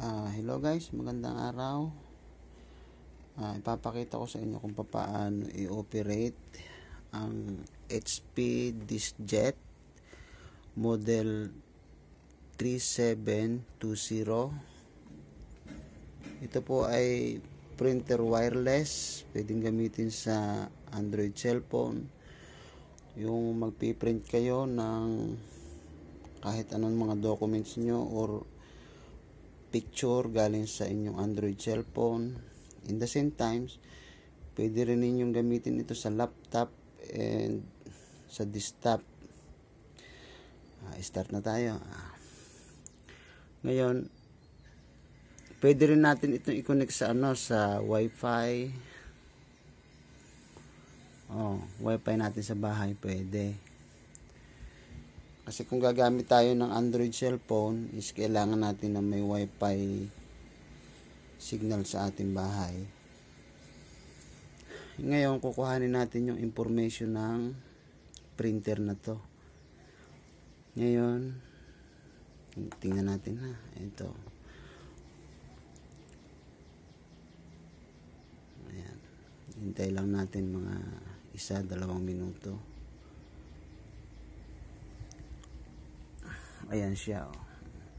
Uh, hello guys, magandang araw. Uh, ipapakita ko sa inyo kung paano i-operate ang HP DiskJet model 3720. Ito po ay printer wireless, pwedeng gamitin sa Android cellphone. Yung magpi-print kayo ng kahit anong mga documents nyo or picture galing sa inyong Android cellphone. In the same times, pwede rin ninyong gamitin ito sa laptop and sa desktop. Uh, start na tayo. ngayon, pwede rin natin itong i-connect sa ano sa Wi-Fi. Oh, Wi-Fi natin sa bahay pwede. Kasi kung gagamit tayo ng Android cellphone, is kailangan natin na may wifi signal sa ating bahay. Ngayon, kukuhanin natin yung information ng printer na to. Ngayon, tingnan natin ha. Ito. Ayan. Hintay lang natin mga isa, dalawang minuto. Ayan siya. Oh.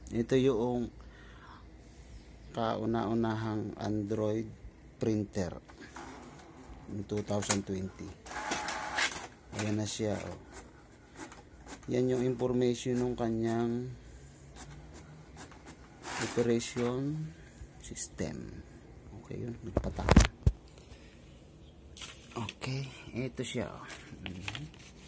Ito yung kauna-unahang Android printer ng 2020. Ayan na siya. Oh. Yan yung information ng kanyang operation system. Okay yun. Nagpataka. Okay. Ito siya. Oh. Mm -hmm.